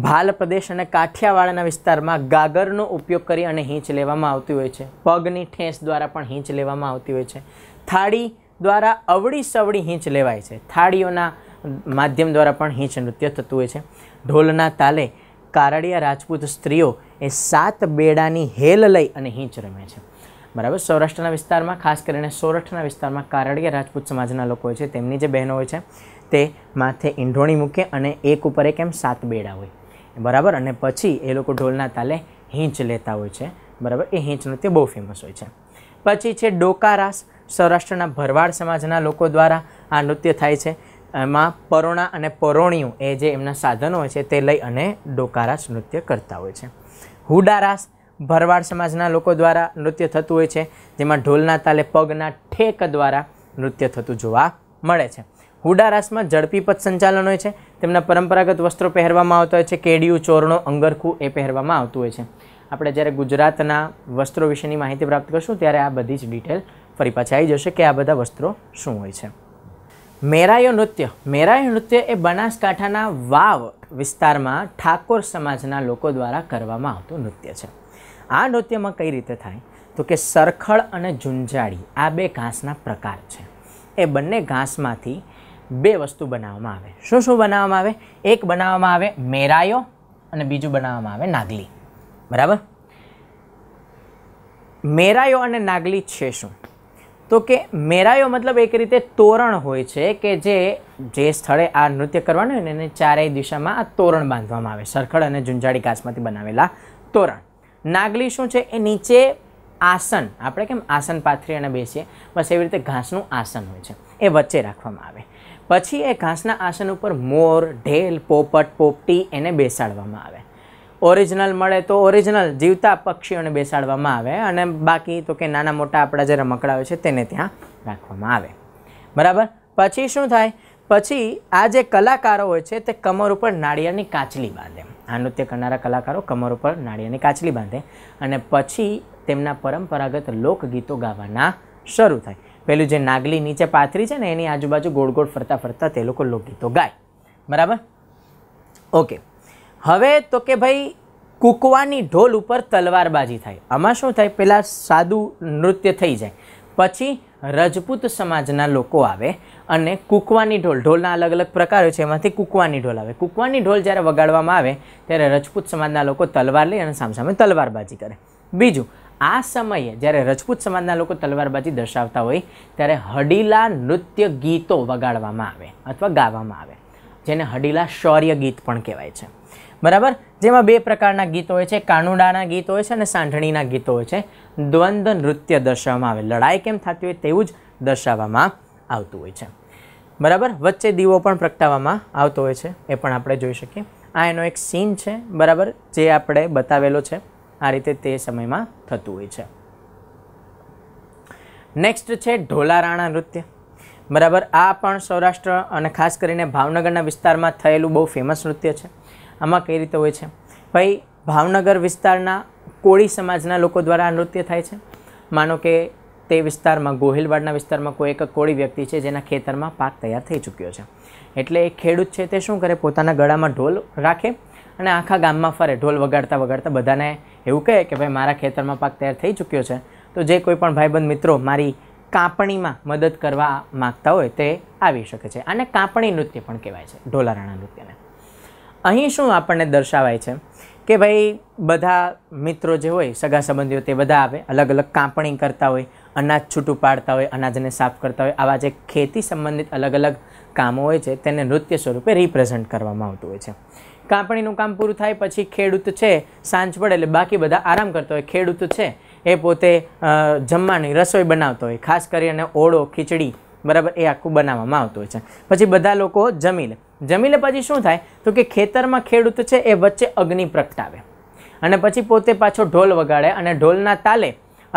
A: ભાલ પ્રદેશ અને કાઠિયાવાડના વિસ્તારમાં ગાગરનો ઉપયોગ કરી અને હીંચ લેવામાં આવતી હોય છે પગની ઠેસ દ્વારા પણ હીંચ લેવામાં આવતી હોય છે થાળી દ્વારા અવળી સવળી હીંચ લેવાય છે થાળીઓના માધ્યમ દ્વારા પણ હીંચ નૃત્ય થતું હોય છે ઢોલના તાલે કારડિયા રાજપૂત સ્ત્રીઓ એ સાત બેડાની હેલ લઈ અને હીંચ રમે છે બરાબર સૌરાષ્ટ્રના વિસ્તારમાં ખાસ કરીને સૌરાષ્ટ્રના વિસ્તારમાં કારડિયા રાજપૂત સમાજના લોકો હોય છે તેમની જે બહેનો હોય છે તે માથે ઈંઢોણી મૂકે અને એક ઉપર એક એમ સાત બેડા હોય બરાબર અને પછી એ લોકો ઢોલના તાલે હિંચ લેતા હોય છે બરાબર એ હિંચ નૃત્ય બહુ ફેમસ હોય છે પછી છે ડોકા રાસ સૌરાષ્ટ્રના ભરવાડ સમાજના લોકો દ્વારા આ નૃત્ય થાય છે એમાં પરોણા અને પરોણીઓ એ જે એમના સાધનો હોય છે તે લઈ અને ડોકારાસ નૃત્ય કરતા હોય છે હુડારાસ ભરવાડ સમાજના લોકો દ્વારા નૃત્ય થતું હોય છે જેમાં ઢોલના તાલે પગના ઠેક દ્વારા નૃત્ય થતું જોવા મળે છે હુડા રાસમાં ઝડપી પદ સંચાલન હોય છે તેમના પરંપરાગત વસ્ત્રો પહેરવામાં આવતા હોય છે કેડિયું ચોરણો અંગરખું એ પહેરવામાં આવતું હોય છે આપણે જ્યારે ગુજરાતના વસ્ત્રો વિશેની માહિતી પ્રાપ્ત કરશું ત્યારે આ બધી જ ડિટેલ ફરી પાછી આવી જશે કે આ બધા વસ્ત્રો શું હોય છે મેરાયો નૃત્ય મેરાયો નૃત્ય એ બનાસકાંઠાના વાવ વિસ્તારમાં ઠાકોર સમાજના લોકો દ્વારા કરવામાં આવતું નૃત્ય છે આ નૃત્યમાં કઈ રીતે થાય તો કે સરખળ અને ઝુંઝાડી આ બે ઘાસના પ્રકાર છે એ બંને ઘાસમાંથી બે વસ્તુ બનાવવામાં આવે શું શું બનાવવામાં આવે એક બનાવવામાં આવે મેરાયો અને બીજું બનાવવામાં આવે નાગલી બરાબર મેરાયો અને નાગલી છે શું તો કે મેરાયો મતલબ એક રીતે તોરણ હોય છે કે જે જે સ્થળે આ નૃત્ય કરવાનું હોય ને એને ચારેય દિશામાં આ તોરણ બાંધવામાં આવે સરખડ અને ઝુંઝાડી ઘાસમાંથી બનાવેલા તોરણ નાગલી શું છે એ નીચે આસન આપણે કેમ આસન પાથરી અને બેસીએ બસ એવી રીતે ઘાસનું આસન હોય છે એ વચ્ચે રાખવામાં આવે પછી એ ઘાસના આસન ઉપર મોર ઢેલ પોપટ પોપટી એને બેસાડવામાં આવે ઓરિજિનલ મળે તો ઓરિજિનલ જીવતા પક્ષીઓને બેસાડવામાં આવે અને બાકી તો કે નાના મોટા આપણા જે રમકડા હોય છે તેને ત્યાં રાખવામાં આવે બરાબર પછી શું થાય પછી આ જે કલાકારો હોય છે તે કમર ઉપર નાળિયાની કાચલી બાંધે આ નૃત્ય કરનારા કલાકારો કમર ઉપર નાળિયાની કાચલી બાંધે અને પછી તેમના પરંપરાગત લોકગીતો ગાવાના શરૂ થાય પેલું જે નાગલી નીચે પાથરી છે ને એની આજુબાજુ ગોળ ગોળ ફરતા ફરતા તે લોકો લોકગીતો ગાય બરાબર ઓકે હવે તો કે ભાઈ કૂકવાની ઢોલ ઉપર તલવારબાજી થાય આમાં શું થાય પહેલાં સાદું નૃત્ય થઈ જાય પછી રજપૂત સમાજના લોકો આવે અને કૂકવાની ઢોલ ઢોલના અલગ અલગ પ્રકારો છે એમાંથી કૂકવાની ઢોલ આવે કૂકવાની ઢોલ જ્યારે વગાડવામાં આવે ત્યારે રજપૂત સમાજના લોકો તલવાર લે અને સામસામે તલવારબાજી કરે બીજું આ સમયે જ્યારે રજપૂત સમાજના લોકો તલવારબાજી દર્શાવતા હોય ત્યારે હડીલા નૃત્ય ગીતો વગાડવામાં આવે અથવા ગાવામાં આવે જેને હડીલા શૌર્ય ગીત પણ કહેવાય છે બરાબર જેમાં બે પ્રકારના ગીતો હોય છે કાનુડાના ગીતો હોય છે અને સાંઠણીના ગીતો હોય છે દ્વંદ્વ નૃત્ય દર્શાવવામાં આવે લડાઈ કેમ થતી હોય તેવું જ દર્શાવવામાં આવતું હોય છે બરાબર વચ્ચે દીવો પણ પ્રગટાવવામાં આવતો હોય છે એ પણ આપણે જોઈ શકીએ આ એનો એક સીન છે બરાબર જે આપણે બતાવેલો છે આ રીતે તે સમયમાં થતું હોય છે નેક્સ્ટ છે ઢોલારાણા નૃત્ય બરાબર આ પણ સૌરાષ્ટ્ર અને ખાસ કરીને ભાવનગરના વિસ્તારમાં થયેલું બહુ ફેમસ નૃત્ય છે આમાં કઈ રીતે હોય છે ભાઈ ભાવનગર વિસ્તારના કોળી સમાજના લોકો દ્વારા આ નૃત્ય થાય છે માનો કે તે વિસ્તારમાં ગોહિલવાડના વિસ્તારમાં કોઈ એક કોળી વ્યક્તિ છે જેના ખેતરમાં પાક તૈયાર થઈ ચૂક્યો છે એટલે એ ખેડૂત છે તે શું કરે પોતાના ગળામાં ઢોલ રાખે અને આખા ગામમાં ફરે ઢોલ વગાડતા વગાડતા બધાને એવું કહે કે ભાઈ મારા ખેતરમાં પાક તૈયાર થઈ ચૂક્યો છે તો જે કોઈ પણ ભાઈબંધ મિત્રો મારી કાપણીમાં મદદ કરવા માગતા હોય તે આવી શકે છે આને કાપણી નૃત્ય પણ કહેવાય છે ઢોલારાણા નૃત્યને અહીં શું આપણને દર્શાવાય છે કે ભાઈ બધા મિત્રો જે હોય સગા સંબંધીઓ તે બધા આવે અલગ અલગ કાપણી કરતા હોય અનાજ છૂટું પાડતા હોય અનાજને સાફ કરતા હોય આવા જે ખેતી સંબંધિત અલગ અલગ કામો હોય છે તેને નૃત્ય સ્વરૂપે રિપ્રેઝન્ટ કરવામાં આવતું હોય છે કાપણીનું કામ પૂરું થાય પછી ખેડૂત છે સાંજ પડે એટલે બાકી બધા આરામ કરતો હોય ખેડૂત છે એ પોતે જમવાની રસોઈ બનાવતો હોય ખાસ કરીને ઓળો ખીચડી બરાબર એ આખું બનાવવામાં આવતું હોય છે પછી બધા લોકો જમી લે જમી લે પછી શું થાય તો કે ખેતરમાં ખેડૂત છે એ વચ્ચે અગ્નિ પ્રગટાવે અને પછી પોતે પાછો ઢોલ વગાડે અને ઢોલના તાલે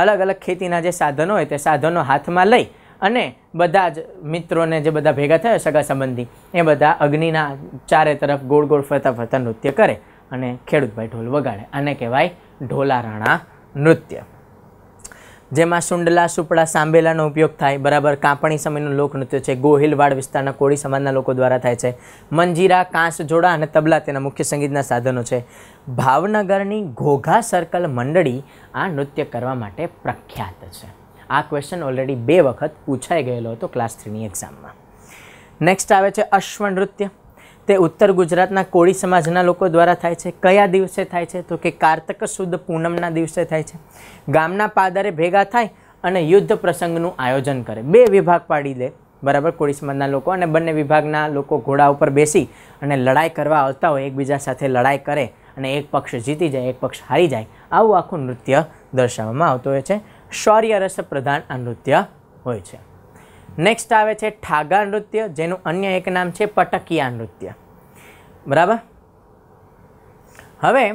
A: અલગ અલગ ખેતીના જે સાધનો હોય તે સાધનો હાથમાં લઈ અને બધા જ મિત્રોને જે બધા ભેગા થયા સગા સંબંધી એ બધા અગ્નિના ચારે તરફ ગોળ ગોળ ફરતા ફરતા નૃત્ય કરે અને ખેડૂતભાઈ ઢોલ વગાડે આને કહેવાય ઢોલારાણા નૃત્ય જેમાં સુંડલા સુપડા સાંભેલાનો ઉપયોગ થાય બરાબર કાંપણી સમયનું લોકનૃત્ય છે ગોહિલવાડ વિસ્તારના કોળી સમાજના લોકો દ્વારા થાય છે મંજીરા કાંસ જોડા અને તબલા તેના મુખ્ય સંગીતના સાધનો છે ભાવનગરની ઘોઘા સર્કલ મંડળી આ નૃત્ય કરવા માટે પ્રખ્યાત છે આ ક્વેશ્ચન ઓલરેડી બે વખત પૂછાઈ ગયેલો હતો ક્લાસ થ્રીની એક્ઝામમાં નેક્સ્ટ આવે છે અશ્વ નૃત્ય તે ઉત્તર ગુજરાતના કોળી સમાજના લોકો દ્વારા થાય છે કયા દિવસે થાય છે તો કે કાર્તક સુદ પૂનમના દિવસે થાય છે ગામના પાદરે ભેગા થાય અને યુદ્ધ પ્રસંગનું આયોજન કરે બે વિભાગ પાડી દે બરાબર કોળી સમાજના લોકો અને બંને વિભાગના લોકો ઘોડા ઉપર બેસી અને લડાઈ કરવા આવતા હોય એકબીજા સાથે લડાઈ કરે અને એક પક્ષ જીતી જાય એક પક્ષ હારી જાય આવું આખું નૃત્ય દર્શાવવામાં આવતું હોય છે શૌર્ય રસ પ્રધાન આ નૃત્ય હોય છે નેક્સ્ટ આવે છે ઠાગા નૃત્ય જેનું અન્ય એક નામ છે પટકિયા નૃત્ય બરાબર હવે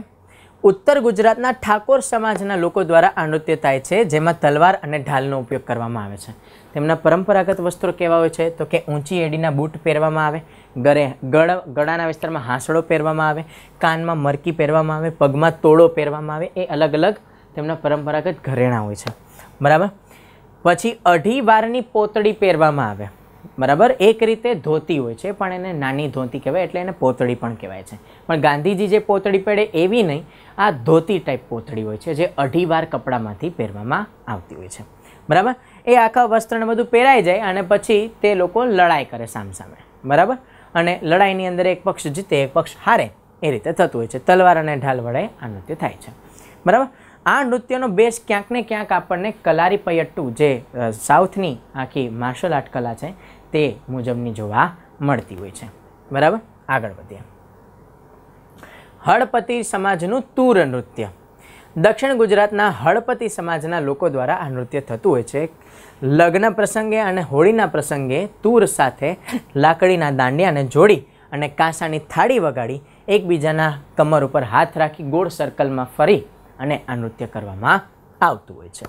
A: ઉત્તર ગુજરાતના ઠાકોર સમાજના લોકો દ્વારા આ નૃત્ય થાય છે જેમાં તલવાર અને ઢાલનો ઉપયોગ કરવામાં આવે છે તેમના પરંપરાગત વસ્ત્રો કેવા હોય છે તો કે ઊંચી એડીના બૂટ પહેરવામાં આવે ગળે ગળ ગળાના વિસ્તારમાં હાંસળો પહેરવામાં આવે કાનમાં મરકી પહેરવામાં આવે પગમાં તોડો પહેરવામાં આવે એ અલગ અલગ તેમના પરંપરાગત ઘરેણા હોય છે બરાબર પછી અઢી વારની પોતળી પહેરવામાં આવે બરાબર એક રીતે ધોતી હોય છે પણ એને નાની ધોતી કહેવાય એટલે એને પોતળી પણ કહેવાય છે પણ ગાંધીજી જે પોતળી પહેરે એવી નહીં આ ધોતી ટાઈપ પોતળી હોય છે જે અઢી વાર કપડામાંથી પહેરવામાં આવતી હોય છે બરાબર એ આખા વસ્ત્રને બધું પહેરાઈ જાય અને પછી તે લોકો લડાઈ કરે સામસામે બરાબર અને લડાઈની અંદર એક પક્ષ જીતે એક પક્ષ હારે એ રીતે થતું હોય છે તલવાર અને ઢાલ વડે આ નૃત્ય થાય છે બરાબર આ નૃત્યનો બેઝ ક્યાંક ને ક્યાંક આપણને કલારી પયટ્ટુ જે સાઉથની આખી માર્શલ આર્ટ કલા છે તે મુજબની જોવા મળતી હોય છે બરાબર આગળ વધીએ હળપતિ સમાજનું તૂર નૃત્ય દક્ષિણ ગુજરાતના હળપતિ સમાજના લોકો દ્વારા આ નૃત્ય થતું હોય છે લગ્ન પ્રસંગે અને હોળીના પ્રસંગે તૂર સાથે લાકડીના દાંડિયાને જોડી અને કાંસાની થાળી વગાડી એકબીજાના કમર ઉપર હાથ રાખી ગોળ સર્કલમાં ફરી અને આ નૃત્ય કરવામાં આવતું હોય છે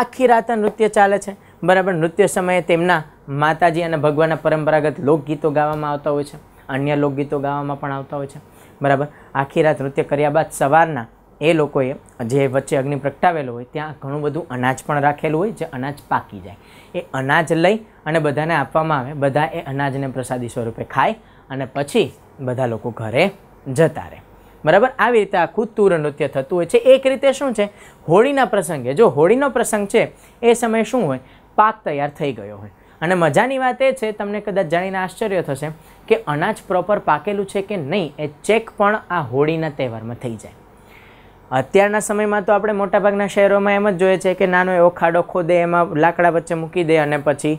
A: આખી રાત નૃત્ય ચાલે છે બરાબર નૃત્ય સમયે તેમના માતાજી અને ભગવાનના પરંપરાગત લોકગીતો ગાવામાં આવતા હોય છે અન્ય લોકગીતો ગાવામાં પણ આવતા હોય છે બરાબર આખી રાત નૃત્ય કર્યા બાદ સવારના એ લોકોએ જે વચ્ચે અગ્નિ પ્રગટાવેલો હોય ત્યાં ઘણું બધું અનાજ પણ રાખેલું હોય જે અનાજ પાકી જાય એ અનાજ લઈ અને બધાને આપવામાં આવે બધા એ અનાજને પ્રસાદી સ્વરૂપે ખાય અને પછી બધા લોકો ઘરે જતા રહે બરાબર આવી રીતે આખું તૂર નૃત્ય થતું હોય છે એક રીતે શું છે હોળીના પ્રસંગે જો હોળીનો પ્રસંગ છે એ સમયે શું હોય પાક તૈયાર થઈ ગયો હોય અને મજાની વાત એ છે તમને કદાચ જાણીને આશ્ચર્ય થશે કે અનાજ પ્રોપર પાકેલું છે કે નહીં એ ચેક પણ આ હોળીના તહેવારમાં થઈ જાય અત્યારના સમયમાં તો આપણે મોટાભાગના શહેરોમાં એમ જ જોઈએ છે કે નાનો એવો ખાડો ખોદે એમાં લાકડા વચ્ચે મૂકી દે અને પછી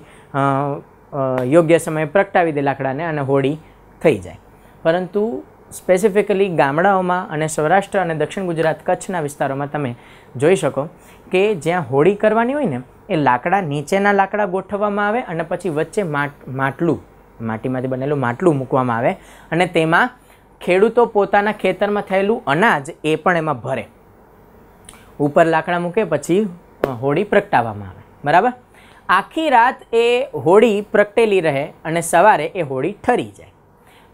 A: યોગ્ય સમયે પ્રગટાવી દે લાકડાને અને હોળી થઈ જાય પરંતુ સ્પેસિફિકલી ગામડાઓમાં અને સૌરાષ્ટ્ર અને દક્ષિણ ગુજરાત કચ્છના વિસ્તારોમાં તમે જોઈ શકો કે જ્યાં હોળી કરવાની હોય ને એ લાકડા નીચેના લાકડા ગોઠવવામાં આવે અને પછી વચ્ચે માટ માટલું માટીમાંથી બનેલું માટલું મૂકવામાં આવે અને તેમાં ખેડૂતો પોતાના ખેતરમાં થયેલું અનાજ એ પણ એમાં ભરે ઉપર લાકડા મૂકે પછી હોળી પ્રગટાવવામાં આવે બરાબર આખી રાત એ હોળી પ્રગટેલી રહે અને સવારે એ હોળી ઠરી જાય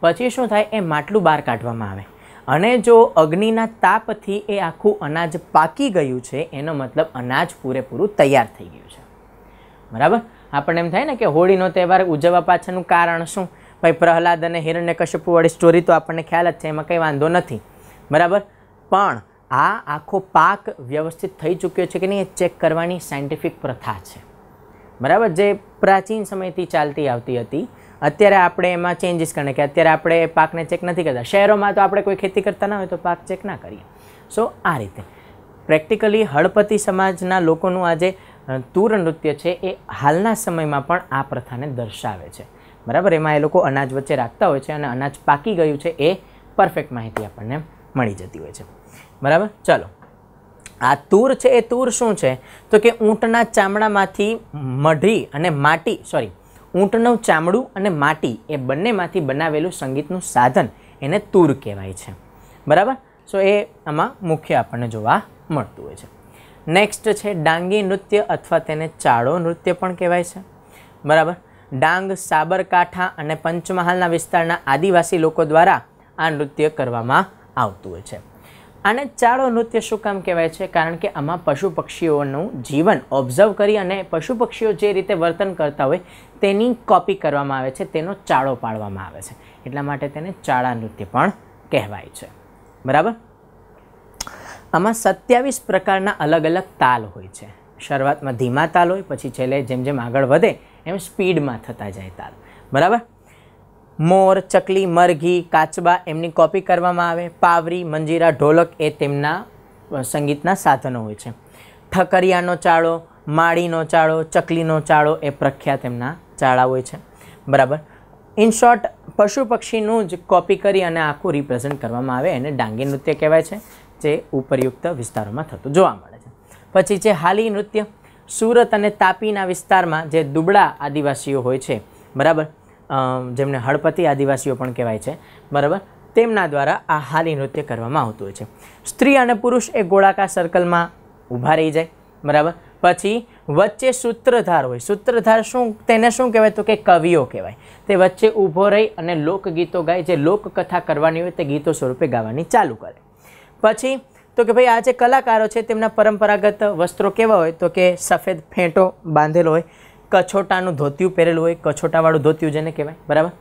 A: પછી શું થાય એ માટલું બહાર કાઢવામાં આવે અને જો અગ્નિના તાપથી એ આખું અનાજ પાકી ગયું છે એનો મતલબ અનાજ પૂરેપૂરું તૈયાર થઈ ગયું છે બરાબર આપણને એમ થાય ને કે હોળીનો તહેવાર ઉજવવા પાછળનું કારણ શું ભાઈ પ્રહલાદ અને હિરણ્ય હિરણ્યકશ્યપુવાળી સ્ટોરી તો આપણને ખ્યાલ જ છે એમાં કંઈ વાંધો નથી બરાબર પણ આ આખો પાક વ્યવસ્થિત થઈ ચૂક્યો છે કે નહીં એ ચેક કરવાની સાયન્ટિફિક પ્રથા છે બરાબર જે પ્રાચીન સમયથી ચાલતી આવતી હતી અત્યારે આપણે એમાં ચેન્જીસ કરીને કે અત્યારે આપણે પાકને ચેક નથી કરતા શહેરોમાં તો આપણે કોઈ ખેતી કરતા ના હોય તો પાક ચેક ના કરીએ સો આ રીતે પ્રેક્ટિકલી હળપતિ સમાજના લોકોનું આ જે તૂર નૃત્ય છે એ હાલના સમયમાં પણ આ પ્રથાને દર્શાવે છે બરાબર એમાં એ લોકો અનાજ વચ્ચે રાખતા હોય છે અને અનાજ પાકી ગયું છે એ પરફેક્ટ માહિતી આપણને મળી જતી હોય છે બરાબર ચાલો આ તૂર છે એ તૂર શું છે તો કે ઊંટના ચામડામાંથી મઢી અને માટી સોરી ઊંટનું ચામડું અને માટી એ બંનેમાંથી બનાવેલું સંગીતનું સાધન એને તૂર કહેવાય છે બરાબર સો એ આમાં મુખ્ય આપણને જોવા મળતું હોય છે નેક્સ્ટ છે ડાંગી નૃત્ય અથવા તેને ચાળો નૃત્ય પણ કહેવાય છે બરાબર ડાંગ સાબરકાંઠા અને પંચમહાલના વિસ્તારના આદિવાસી લોકો દ્વારા આ નૃત્ય કરવામાં આવતું હોય છે આને ચાળો નૃત્ય શું કામ કહેવાય છે કારણ કે આમાં પશુ પક્ષીઓનું જીવન ઓબ્ઝર્વ કરી અને પશુ પક્ષીઓ જે રીતે વર્તન કરતા હોય તેની કોપી કરવામાં આવે છે તેનો ચાળો પાડવામાં આવે છે એટલા માટે તેને ચાળા નૃત્ય પણ કહેવાય છે બરાબર આમાં સત્યાવીસ પ્રકારના અલગ અલગ તાલ હોય છે શરૂઆતમાં ધીમા તાલ હોય પછી છેલ્લે જેમ જેમ આગળ વધે એમ સ્પીડમાં થતા જાય તાલ બરાબર મોર ચકલી મરઘી કાચબા એમની કોપી કરવામાં આવે પાવરી મંજીરા ઢોલક એ તેમના સંગીતના સાધનો હોય છે ઠકરિયાનો ચાળો માળીનો ચાળો ચકલીનો ચાળો એ પ્રખ્યાત એમના ચાળા હોય છે બરાબર ઇન શોર્ટ પશુ પક્ષીનું જ કોપી કરી અને આખું રિપ્રેઝન્ટ કરવામાં આવે એને ડાંગી નૃત્ય કહેવાય છે જે ઉપરયુક્ત વિસ્તારોમાં થતું જોવા મળે છે પછી છે હાલી નૃત્ય સુરત અને તાપીના વિસ્તારમાં જે દુબળા આદિવાસીઓ હોય છે બરાબર જેમને હળપતિ આદિવાસીઓ પણ કહેવાય છે બરાબર તેમના દ્વારા આ હાલી નૃત્ય કરવામાં આવતું હોય છે સ્ત્રી અને પુરુષ એ ગોળાકાર સર્કલમાં ઊભા રહી જાય બરાબર પછી વચ્ચે સૂત્રધાર હોય સૂત્રધાર શું તેને શું કહેવાય તો કે કવિઓ કહેવાય તે વચ્ચે ઊભો રહી અને લોકગીતો ગાય જે લોકકથા કરવાની હોય તે ગીતો સ્વરૂપે ગાવાની ચાલુ કરે પછી તો કે ભાઈ આ જે કલાકારો છે તેમના પરંપરાગત વસ્ત્રો કેવા હોય તો કે સફેદ ફેંટો બાંધેલો હોય કછોટાનું ધોતિયું પહેરેલું હોય કછોટાવાળું ધોતિયું જેને કહેવાય બરાબર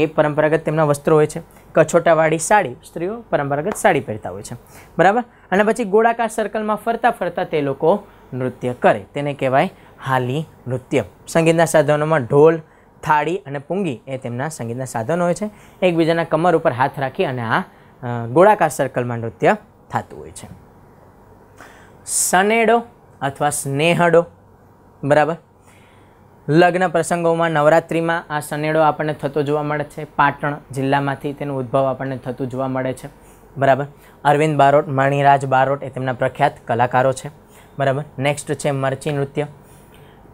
A: એ પરંપરાગત તેમના વસ્ત્રો હોય છે કછોટાવાળી સાડી સ્ત્રીઓ પરંપરાગત સાડી પહેરતા હોય છે બરાબર અને પછી ગોળાકાર સર્કલમાં ફરતા ફરતા તે લોકો નૃત્ય કરે તેને કહેવાય હાલી નૃત્ય સંગીતના સાધનોમાં ઢોલ થાળી અને પૂંગી એ તેમના સંગીતના સાધનો હોય છે એકબીજાના કમર ઉપર હાથ રાખી અને આ ગોળાકાર સર્કલમાં નૃત્ય થતું હોય છે સનેડો અથવા સ્નેહડો બરાબર લગ્ન પ્રસંગોમાં નવરાત્રિમાં આ શનેડો આપણને થતો જોવા મળે છે પાટણ જિલ્લામાંથી તેનું ઉદ્ભવ આપણને થતું જોવા મળે છે બરાબર અરવિંદ બારોટ મણિરાજ બારોટ એ તેમના પ્રખ્યાત કલાકારો છે બરાબર નેક્સ્ટ છે મરચી નૃત્ય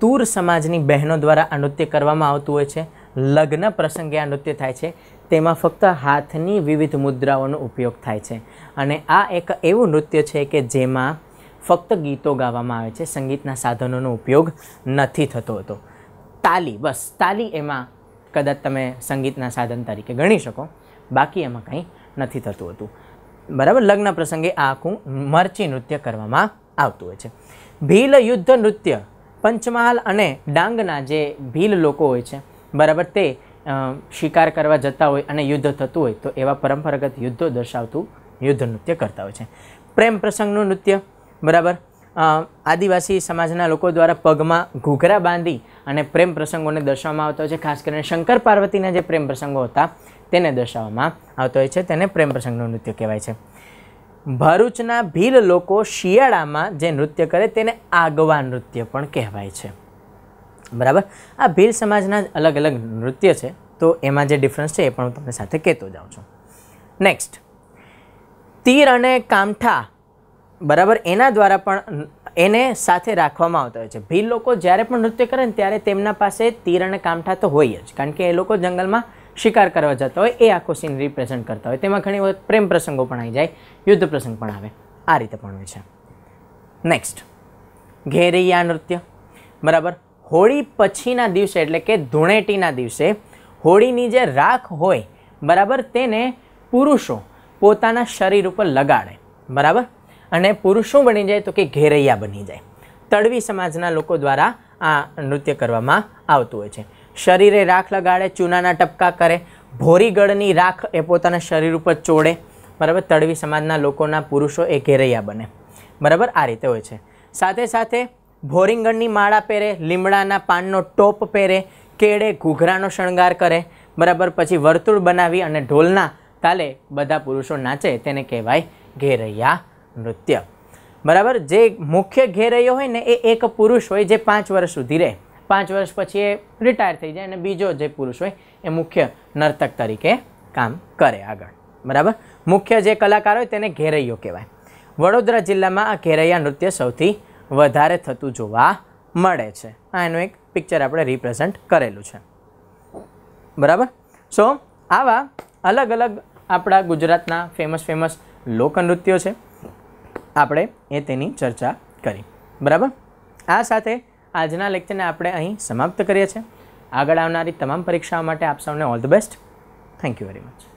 A: તૂર સમાજની બહેનો દ્વારા આ નૃત્ય કરવામાં આવતું હોય છે લગ્ન પ્રસંગે આ નૃત્ય થાય છે તેમાં ફક્ત હાથની વિવિધ મુદ્રાઓનો ઉપયોગ થાય છે અને આ એક એવું નૃત્ય છે કે જેમાં ફક્ત ગીતો ગાવામાં આવે છે સંગીતના સાધનોનો ઉપયોગ નથી થતો હતો તાલી બસ તાલી એમાં કદાચ તમે સંગીતના સાધન તરીકે ગણી શકો બાકી એમાં કંઈ નથી થતું હતું બરાબર લગ્ન પ્રસંગે આ આખું મરચી નૃત્ય કરવામાં આવતું હોય છે ભીલ યુદ્ધ નૃત્ય પંચમહાલ અને ડાંગના જે ભીલ લોકો હોય છે બરાબર તે શિકાર કરવા જતા હોય અને યુદ્ધ થતું હોય તો એવા પરંપરાગત યુદ્ધો દર્શાવતું યુદ્ધ નૃત્ય કરતા હોય છે પ્રેમ પ્રસંગનું નૃત્ય બરાબર આદિવાસી સમાજના લોકો દ્વારા પગમાં ઘૂઘરા બાંધી અને પ્રેમ પ્રસંગોને દર્શાવવામાં આવતા હોય છે ખાસ કરીને શંકર પાર્વતીના જે પ્રેમ પ્રસંગો હતા તેને દર્શાવવામાં આવતો હોય છે તેને પ્રેમ પ્રસંગનું નૃત્ય કહેવાય છે ભરૂચના ભીલ લોકો શિયાળામાં જે નૃત્ય કરે તેને આગવા નૃત્ય પણ કહેવાય છે બરાબર આ ભીલ સમાજના અલગ અલગ નૃત્ય છે તો એમાં જે ડિફરન્સ છે એ પણ હું તમને સાથે કહેતો જાઉં છું નેક્સ્ટ તીર અને કામઠા બરાબર એના દ્વારા પણ એને સાથે રાખવામાં આવતા હોય છે ભીલ લોકો જ્યારે પણ નૃત્ય કરે ને ત્યારે તેમના પાસે તીર અને કામઠા તો હોય જ કારણ કે એ લોકો જંગલમાં શિકાર કરવા જતા હોય એ આખો સીન રિપ્રેઝન્ટ કરતા હોય તેમાં ઘણી વખત પ્રેમ પ્રસંગો પણ આવી જાય યુદ્ધ પ્રસંગ પણ આવે આ રીતે પણ હોય છે નેક્સ્ટ ઘેરૈયા નૃત્ય બરાબર હોળી પછીના દિવસે એટલે કે ધૂણેટીના દિવસે હોળીની જે રાખ હોય બરાબર તેને પુરુષો પોતાના શરીર ઉપર લગાડે બરાબર અને પુરુષ શું બની જાય તો કે ઘેરૈયા બની જાય તળવી સમાજના લોકો દ્વારા આ નૃત્ય કરવામાં આવતું હોય છે શરીરે રાખ લગાડે ચૂનાના ટપકા કરે ભોરીગળની રાખ એ પોતાના શરીર ઉપર ચોડે બરાબર તળવી સમાજના લોકોના પુરુષો એ ઘેરૈયા બને બરાબર આ રીતે હોય છે સાથે સાથે ભોરિંગણની માળા પહેરે લીમડાના પાનનો ટોપ પહેરે કેળે ઘૂઘરાનો શણગાર કરે બરાબર પછી વર્તુળ બનાવી અને ઢોલના તાલે બધા પુરુષો નાચે તેને કહેવાય ઘેરૈયા નૃત્ય બરાબર જે મુખ્ય ઘેરૈયો હોય ને એ એક પુરુષ હોય જે પાંચ વર્ષ સુધી રહે પાંચ વર્ષ પછી એ રિટાયર થઈ જાય અને બીજો જે પુરુષ હોય એ મુખ્ય નર્તક તરીકે કામ કરે આગળ બરાબર મુખ્ય જે કલાકાર હોય તેને ઘેરૈયો કહેવાય વડોદરા જિલ્લામાં આ ઘેરૈયા નૃત્ય સૌથી વધારે થતું જોવા મળે છે આ એનું એક પિક્ચર આપણે રિપ્રેઝન્ટ કરેલું છે બરાબર સો આવા અલગ અલગ આપણા ગુજરાતના ફેમસ ફેમસ લોકનૃત્યો છે આપણે એ તેની ચર્ચા કરી બરાબર આ સાથે આજના લેક્ચરને આપણે અહીં સમાપ્ત કરીએ છીએ આગળ આવનારી તમામ પરીક્ષાઓ માટે આપ સૌને all the best thank you very much